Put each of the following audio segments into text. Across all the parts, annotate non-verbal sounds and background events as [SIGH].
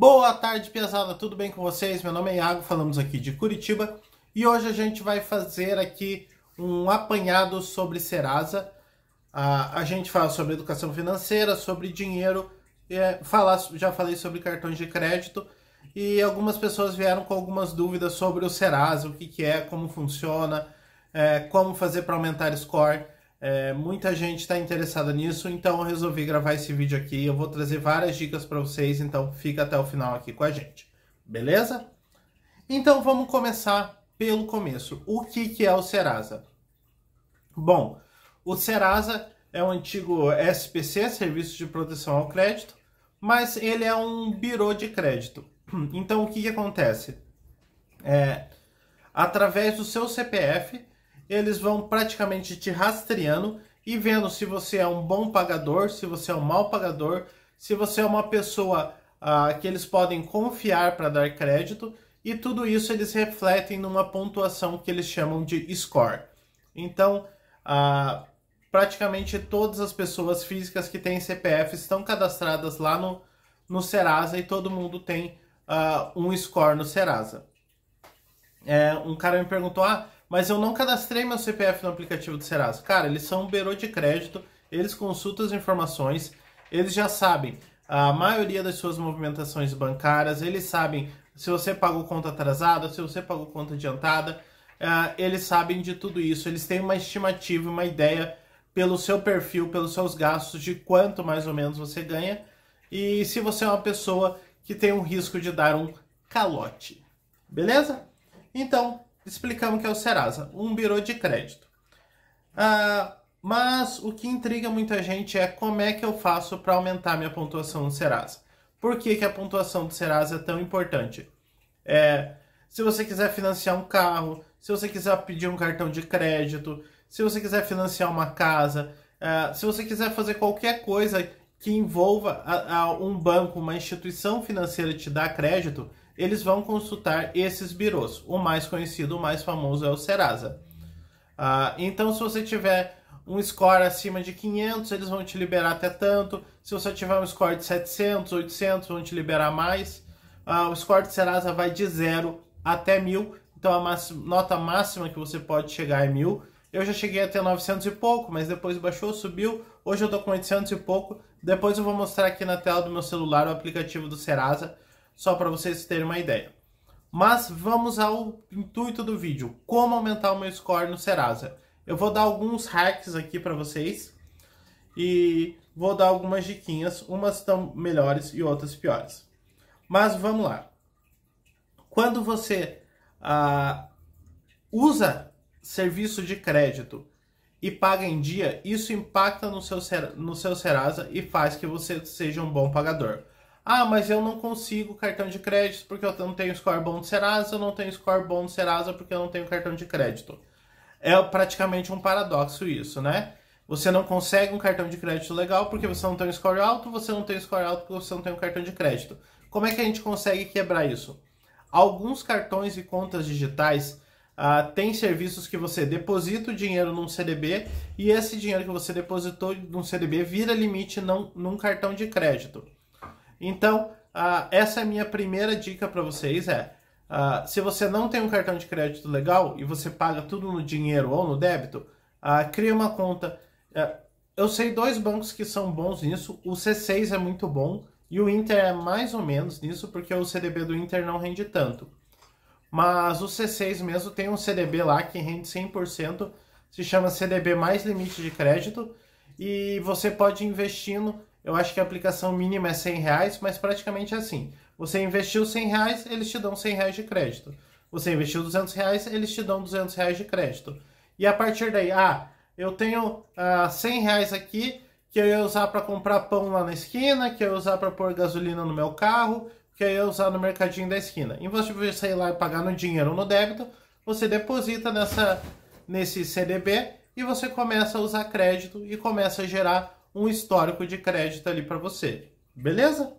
Boa tarde, pesada. Tudo bem com vocês? Meu nome é Iago, falamos aqui de Curitiba e hoje a gente vai fazer aqui um apanhado sobre Serasa. A, a gente fala sobre educação financeira, sobre dinheiro, é, falar, já falei sobre cartões de crédito e algumas pessoas vieram com algumas dúvidas sobre o Serasa, o que, que é, como funciona, é, como fazer para aumentar score. É, muita gente está interessada nisso, então eu resolvi gravar esse vídeo aqui. Eu vou trazer várias dicas para vocês, então fica até o final aqui com a gente, beleza? Então vamos começar pelo começo. O que, que é o Serasa? Bom, o Serasa é um antigo SPC, Serviço de Proteção ao Crédito, mas ele é um birô de crédito. Então o que, que acontece? É, através do seu CPF, eles vão praticamente te rastreando e vendo se você é um bom pagador, se você é um mau pagador, se você é uma pessoa ah, que eles podem confiar para dar crédito, e tudo isso eles refletem numa pontuação que eles chamam de score. Então, ah, praticamente todas as pessoas físicas que têm CPF estão cadastradas lá no, no Serasa e todo mundo tem ah, um score no Serasa. É, um cara me perguntou, ah, mas eu não cadastrei meu CPF no aplicativo do Serasa. Cara, eles são um berô de crédito, eles consultam as informações, eles já sabem a maioria das suas movimentações bancárias, eles sabem se você pagou conta atrasada, se você pagou conta adiantada, uh, eles sabem de tudo isso, eles têm uma estimativa, uma ideia pelo seu perfil, pelos seus gastos, de quanto mais ou menos você ganha, e se você é uma pessoa que tem um risco de dar um calote. Beleza? Então, explicamos que é o Serasa, um birô de crédito. Ah, mas o que intriga muita gente é como é que eu faço para aumentar minha pontuação no Serasa. Por que, que a pontuação do Serasa é tão importante? É, se você quiser financiar um carro, se você quiser pedir um cartão de crédito, se você quiser financiar uma casa, é, se você quiser fazer qualquer coisa que envolva a, a um banco, uma instituição financeira te dar crédito, eles vão consultar esses birôs. O mais conhecido, o mais famoso é o Serasa. Ah, então, se você tiver um score acima de 500, eles vão te liberar até tanto. Se você tiver um score de 700, 800, vão te liberar mais. Ah, o score de Serasa vai de 0 até 1000, então a máxima, nota máxima que você pode chegar é 1000. Eu já cheguei até 900 e pouco, mas depois baixou, subiu. Hoje eu estou com 800 e pouco. Depois eu vou mostrar aqui na tela do meu celular o aplicativo do Serasa só para vocês terem uma ideia. Mas vamos ao intuito do vídeo, como aumentar o meu score no Serasa. Eu vou dar alguns hacks aqui para vocês e vou dar algumas diquinhas, umas estão melhores e outras piores. Mas vamos lá. Quando você ah, usa serviço de crédito e paga em dia, isso impacta no seu, no seu Serasa e faz que você seja um bom pagador. Ah, mas eu não consigo cartão de crédito porque eu não tenho score bom do Serasa, eu não tenho score bom do Serasa porque eu não tenho cartão de crédito. É praticamente um paradoxo isso, né? Você não consegue um cartão de crédito legal porque você não tem um score alto, você não tem um score alto porque você não tem um cartão de crédito. Como é que a gente consegue quebrar isso? Alguns cartões e contas digitais uh, têm serviços que você deposita o dinheiro num CDB e esse dinheiro que você depositou num CDB vira limite não, num cartão de crédito. Então, uh, essa é a minha primeira dica para vocês, é... Uh, se você não tem um cartão de crédito legal e você paga tudo no dinheiro ou no débito, uh, uma conta. Uh, eu sei dois bancos que são bons nisso. O C6 é muito bom e o Inter é mais ou menos nisso, porque o CDB do Inter não rende tanto. Mas o C6 mesmo tem um CDB lá que rende 100%, se chama CDB mais limite de crédito, e você pode ir investindo eu acho que a aplicação mínima é 100 reais, mas praticamente é assim. Você investiu 100 reais, eles te dão 100 reais de crédito. Você investiu 200 reais, eles te dão 200 reais de crédito. E a partir daí, ah, eu tenho ah, 100 reais aqui que eu ia usar para comprar pão lá na esquina, que eu ia usar para pôr gasolina no meu carro, que eu ia usar no mercadinho da esquina. Em vez de você ir lá e pagar no dinheiro ou no débito, você deposita nessa, nesse CDB e você começa a usar crédito e começa a gerar um histórico de crédito ali para você, beleza?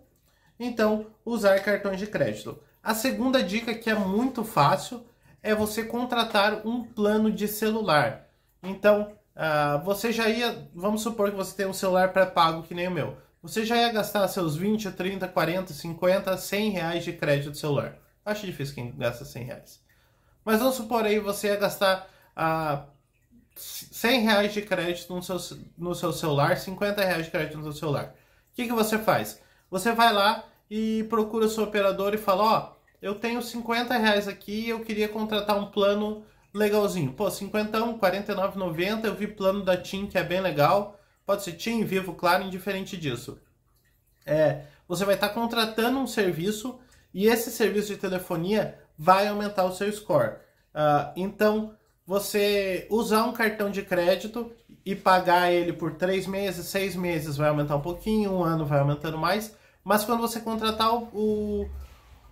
Então, usar cartões de crédito. A segunda dica que é muito fácil é você contratar um plano de celular. Então, uh, você já ia, vamos supor que você tem um celular pré-pago que nem o meu. Você já ia gastar seus 20, 30, 40, 50, 100 reais de crédito celular. Acho difícil quem gasta 100 reais. Mas vamos supor aí você ia gastar a ah, 100 reais de crédito no seu, no seu celular, 50 reais de crédito no seu celular. O que, que você faz? Você vai lá e procura o seu operador e fala, ó, oh, eu tenho 50 reais aqui eu queria contratar um plano legalzinho. Pô, 51, 49,90, eu vi plano da TIM que é bem legal. Pode ser TIM, Vivo, Claro, indiferente disso. É, você vai estar tá contratando um serviço e esse serviço de telefonia vai aumentar o seu score. Uh, então, você usar um cartão de crédito e pagar ele por três meses, seis meses vai aumentar um pouquinho, um ano vai aumentando mais. Mas quando você contratar o, o,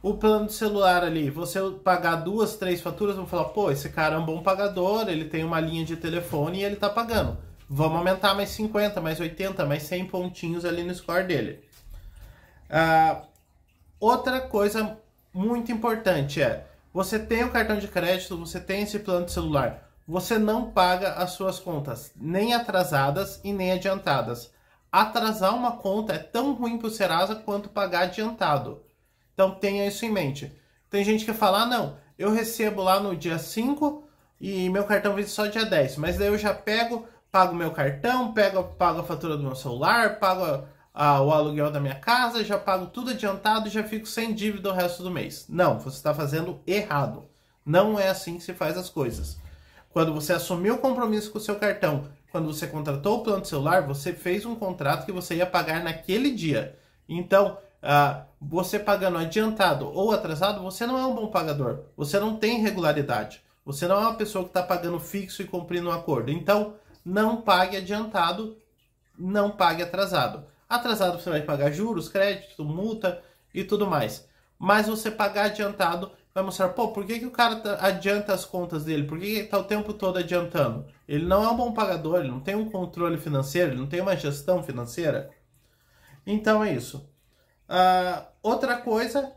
o plano de celular ali, você pagar duas, três faturas, vão falar, pô, esse cara é um bom pagador, ele tem uma linha de telefone e ele tá pagando. Vamos aumentar mais 50, mais 80, mais 100 pontinhos ali no score dele. Uh, outra coisa muito importante é você tem o um cartão de crédito, você tem esse plano de celular. Você não paga as suas contas, nem atrasadas e nem adiantadas. Atrasar uma conta é tão ruim para o Serasa quanto pagar adiantado. Então tenha isso em mente. Tem gente que fala: ah, não, eu recebo lá no dia 5 e meu cartão vem só dia 10, mas daí eu já pego, pago meu cartão, pego, pago a fatura do meu celular, pago ah, o aluguel da minha casa, já pago tudo adiantado e já fico sem dívida o resto do mês. Não, você está fazendo errado. Não é assim que se faz as coisas. Quando você assumiu o compromisso com o seu cartão, quando você contratou o plano celular, você fez um contrato que você ia pagar naquele dia. Então, ah, você pagando adiantado ou atrasado, você não é um bom pagador. Você não tem regularidade. Você não é uma pessoa que está pagando fixo e cumprindo um acordo. Então, não pague adiantado, não pague atrasado. Atrasado você vai pagar juros, crédito, multa e tudo mais. Mas você pagar adiantado vai mostrar, pô, por que, que o cara tá, adianta as contas dele? Por que, que ele está o tempo todo adiantando? Ele não é um bom pagador, ele não tem um controle financeiro, ele não tem uma gestão financeira. Então é isso. Uh, outra coisa, uh,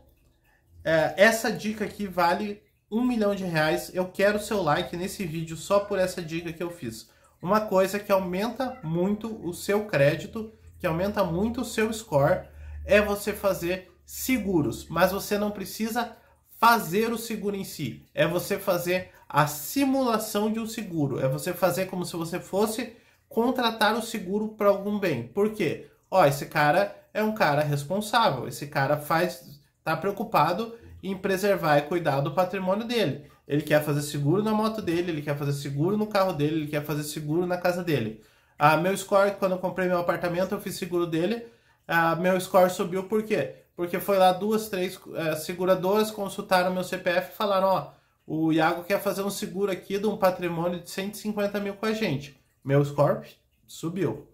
essa dica aqui vale um milhão de reais. Eu quero seu like nesse vídeo só por essa dica que eu fiz. Uma coisa que aumenta muito o seu crédito que aumenta muito o seu score, é você fazer seguros, mas você não precisa fazer o seguro em si, é você fazer a simulação de um seguro, é você fazer como se você fosse contratar o seguro para algum bem. Por quê? Ó, esse cara é um cara responsável, esse cara faz tá preocupado em preservar e cuidar do patrimônio dele. Ele quer fazer seguro na moto dele, ele quer fazer seguro no carro dele, ele quer fazer seguro na casa dele a ah, meu score, quando eu comprei meu apartamento, eu fiz seguro dele. a ah, meu score subiu por quê? Porque foi lá duas, três é, seguradoras consultaram meu CPF e falaram: ó, o Iago quer fazer um seguro aqui de um patrimônio de 150 mil com a gente. Meu score subiu.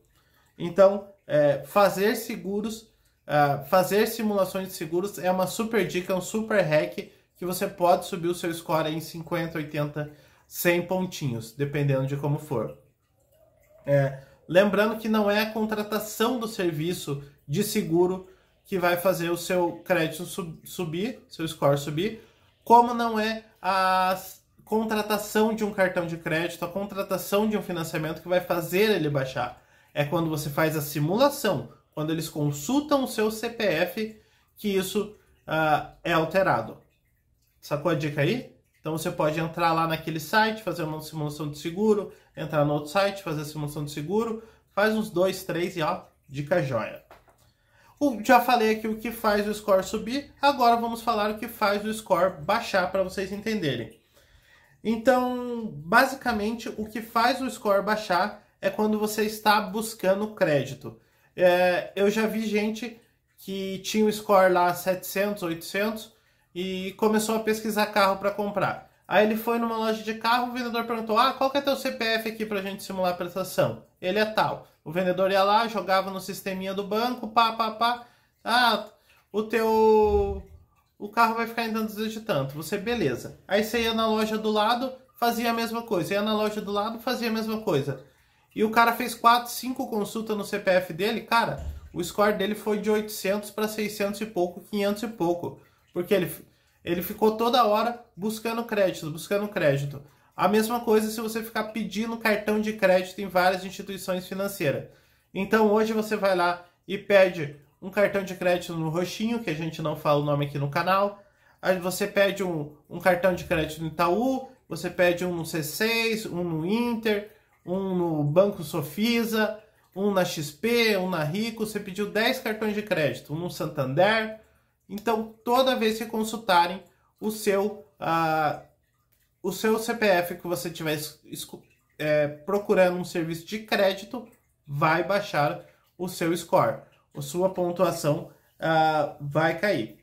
Então, é, fazer seguros, é, fazer simulações de seguros é uma super dica, é um super hack que você pode subir o seu score em 50, 80, 100 pontinhos, dependendo de como for. É, lembrando que não é a contratação do serviço de seguro que vai fazer o seu crédito sub, subir, seu score subir, como não é a contratação de um cartão de crédito, a contratação de um financiamento que vai fazer ele baixar. É quando você faz a simulação, quando eles consultam o seu CPF, que isso uh, é alterado. Sacou a dica aí? Então você pode entrar lá naquele site, fazer uma simulação de seguro, entrar no outro site, fazer a simulação de seguro, faz uns dois, três e ó, dica joia. O, já falei aqui o que faz o score subir, agora vamos falar o que faz o score baixar para vocês entenderem. Então, basicamente, o que faz o score baixar é quando você está buscando crédito. É, eu já vi gente que tinha o um score lá 700, 800 e começou a pesquisar carro para comprar. Aí ele foi numa loja de carro, o vendedor perguntou: Ah, qual que é teu CPF aqui pra gente simular a prestação? Ele é tal. O vendedor ia lá, jogava no sisteminha do banco, pá, pá, pá. Ah, o teu. O carro vai ficar em tantos dias de tanto. Você, beleza. Aí você ia na loja do lado, fazia a mesma coisa. Ia na loja do lado, fazia a mesma coisa. E o cara fez 4, 5 consultas no CPF dele, cara. O score dele foi de 800 para 600 e pouco, 500 e pouco. Porque ele ele ficou toda hora buscando crédito, buscando crédito. A mesma coisa se você ficar pedindo cartão de crédito em várias instituições financeiras. Então hoje você vai lá e pede um cartão de crédito no roxinho, que a gente não fala o nome aqui no canal. Aí você pede um, um cartão de crédito no Itaú, você pede um no C6, um no Inter, um no Banco Sofisa, um na XP, um na Rico. Você pediu 10 cartões de crédito, um no Santander, então, toda vez que consultarem o seu, uh, o seu CPF que você estiver é, procurando um serviço de crédito, vai baixar o seu score. A sua pontuação uh, vai cair.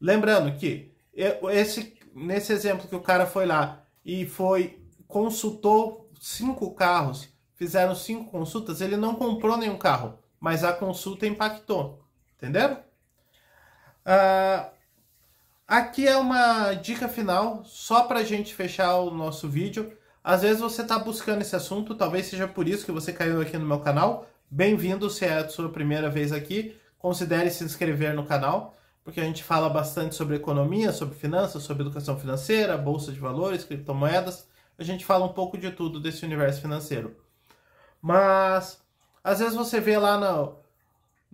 Lembrando que esse, nesse exemplo que o cara foi lá e foi consultou cinco carros, fizeram cinco consultas, ele não comprou nenhum carro, mas a consulta impactou. Entenderam? Uh, aqui é uma dica final, só para a gente fechar o nosso vídeo. Às vezes você está buscando esse assunto, talvez seja por isso que você caiu aqui no meu canal. Bem-vindo se é a sua primeira vez aqui. Considere se inscrever no canal, porque a gente fala bastante sobre economia, sobre finanças, sobre educação financeira, bolsa de valores, criptomoedas. A gente fala um pouco de tudo desse universo financeiro. Mas às vezes você vê lá no,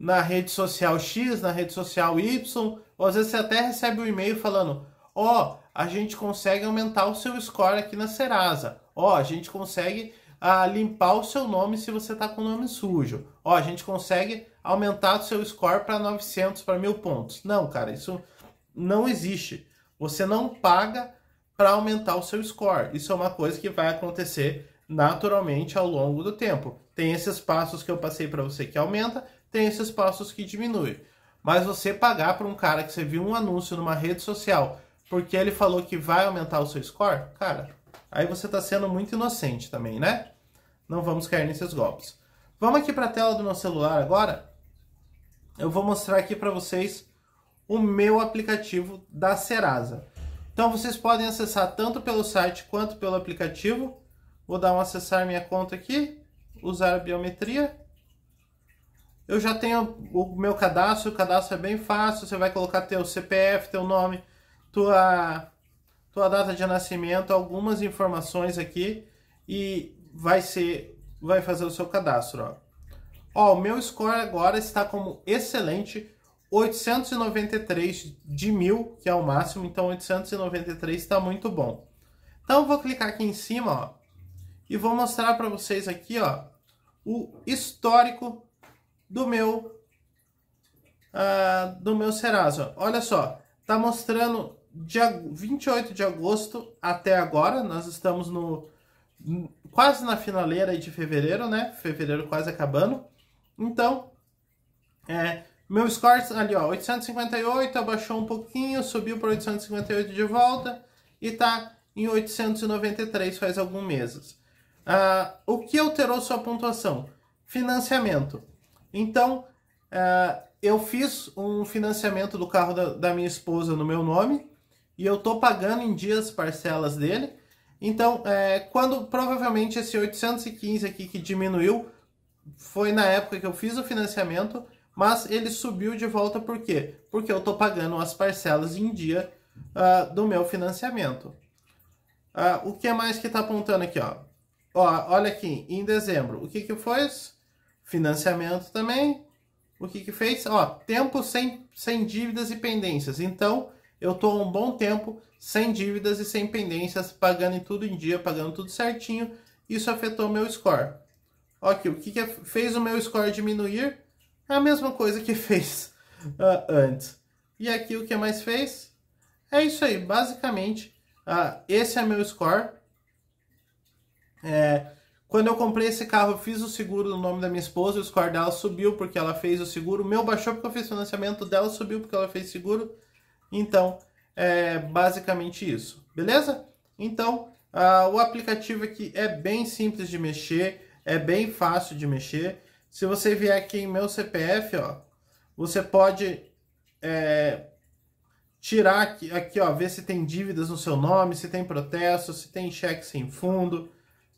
na rede social X, na rede social Y, ou às vezes você até recebe um e-mail falando: ó, oh, a gente consegue aumentar o seu score aqui na Serasa, ó, oh, a gente consegue ah, limpar o seu nome se você está com o nome sujo, ó, oh, a gente consegue aumentar o seu score para 900, para mil pontos. Não, cara, isso não existe. Você não paga para aumentar o seu score. Isso é uma coisa que vai acontecer naturalmente ao longo do tempo. Tem esses passos que eu passei para você que aumenta, tem esses passos que diminuem. Mas você pagar para um cara que você viu um anúncio numa rede social porque ele falou que vai aumentar o seu score, cara, aí você está sendo muito inocente também, né? Não vamos cair nesses golpes. Vamos aqui para a tela do meu celular agora. Eu vou mostrar aqui para vocês o meu aplicativo da Serasa. Então vocês podem acessar tanto pelo site quanto pelo aplicativo. Vou dar um acessar minha conta aqui, usar a biometria eu já tenho o meu cadastro, o cadastro é bem fácil, você vai colocar teu CPF, teu nome, tua, tua data de nascimento, algumas informações aqui e vai ser vai fazer o seu cadastro, ó. Ó, o meu score agora está como excelente, 893 de 1000, que é o máximo, então 893 está muito bom. Então vou clicar aqui em cima, ó, e vou mostrar para vocês aqui, ó, o histórico do meu uh, do meu Serasa. Olha só, tá mostrando dia 28 de agosto até agora, nós estamos no quase na finaleira de fevereiro, né? Fevereiro quase acabando. Então, é, meu score ali, ó, 858, abaixou um pouquinho, subiu para 858 de volta e tá em 893 faz alguns meses. Ah, o que alterou sua pontuação? Financiamento. Então, uh, eu fiz um financiamento do carro da, da, minha esposa no meu nome e eu tô pagando em dias parcelas dele. Então, é, quando provavelmente esse 815 aqui que diminuiu foi na época que eu fiz o financiamento, mas ele subiu de volta por quê? Porque eu tô pagando as parcelas em dia uh, do meu financiamento. Uh, o que mais que está apontando aqui, ó? ó? Olha aqui, em dezembro, o que que foi? Isso? Financiamento também. O que que fez? Ó, tempo sem, sem dívidas e pendências. Então, eu tô um bom tempo sem dívidas e sem pendências, pagando tudo em dia, pagando tudo certinho. Isso afetou meu score. Ok, o que, que fez o meu score diminuir? A mesma coisa que [LAUGHS] fez uh, antes. E aqui o que mais fez? É isso aí, basicamente, uh, esse é meu score. É, quando eu comprei esse carro, eu fiz o seguro no nome da minha esposa, o score dela subiu porque ela fez o seguro, o meu baixou porque eu fiz financiamento, dela subiu porque ela fez seguro. Então, é basicamente isso, beleza? Então, uh, o aplicativo aqui é bem simples de mexer, é bem fácil de mexer. Se você vier aqui em meu CPF, ó, você pode é, tirar aqui, aqui, ó, ver se tem dívidas no seu nome, se tem protesto, se tem cheque sem fundo,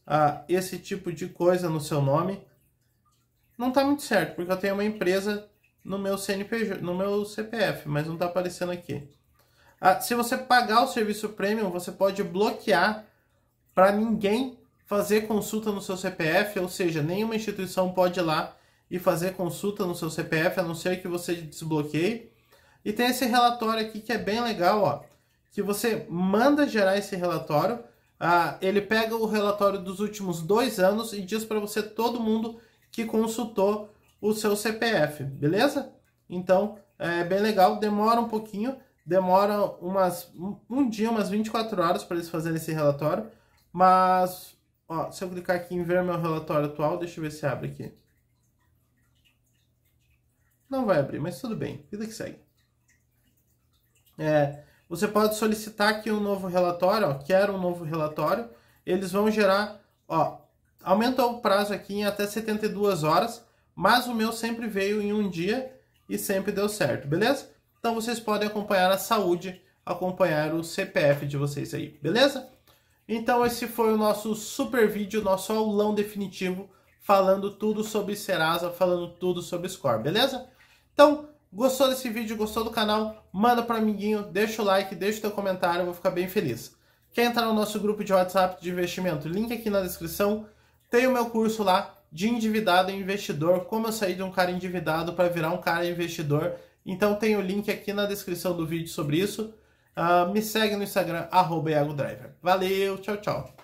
ah, esse tipo de coisa no seu nome, não está muito certo, porque eu tenho uma empresa no meu CNPJ, no meu CPF, mas não está aparecendo aqui. Ah, se você pagar o serviço premium, você pode bloquear para ninguém fazer consulta no seu CPF, ou seja, nenhuma instituição pode ir lá e fazer consulta no seu CPF, a não ser que você desbloqueie. E tem esse relatório aqui que é bem legal, ó, que você manda gerar esse relatório ah, ele pega o relatório dos últimos dois anos e diz para você todo mundo que consultou o seu CPF, beleza? Então, é bem legal, demora um pouquinho, demora umas, um dia, umas 24 horas para eles fazerem esse relatório, mas, ó, se eu clicar aqui em ver meu relatório atual, deixa eu ver se abre aqui. Não vai abrir, mas tudo bem, vida que segue. É, você pode solicitar aqui um novo relatório, ó, quero um novo relatório. Eles vão gerar, ó, aumentou o prazo aqui em até 72 horas, mas o meu sempre veio em um dia e sempre deu certo, beleza? Então vocês podem acompanhar a saúde, acompanhar o CPF de vocês aí, beleza? Então esse foi o nosso super vídeo, nosso aulão definitivo, falando tudo sobre Serasa, falando tudo sobre Score, beleza? Então, Gostou desse vídeo? Gostou do canal? Manda para amiguinho, deixa o like, deixa o teu comentário, eu vou ficar bem feliz. Quer entrar no nosso grupo de WhatsApp de investimento? Link aqui na descrição. Tem o meu curso lá de endividado e investidor, como eu saí de um cara endividado para virar um cara investidor. Então tem o link aqui na descrição do vídeo sobre isso. Uh, me segue no Instagram, arroba Valeu, tchau, tchau.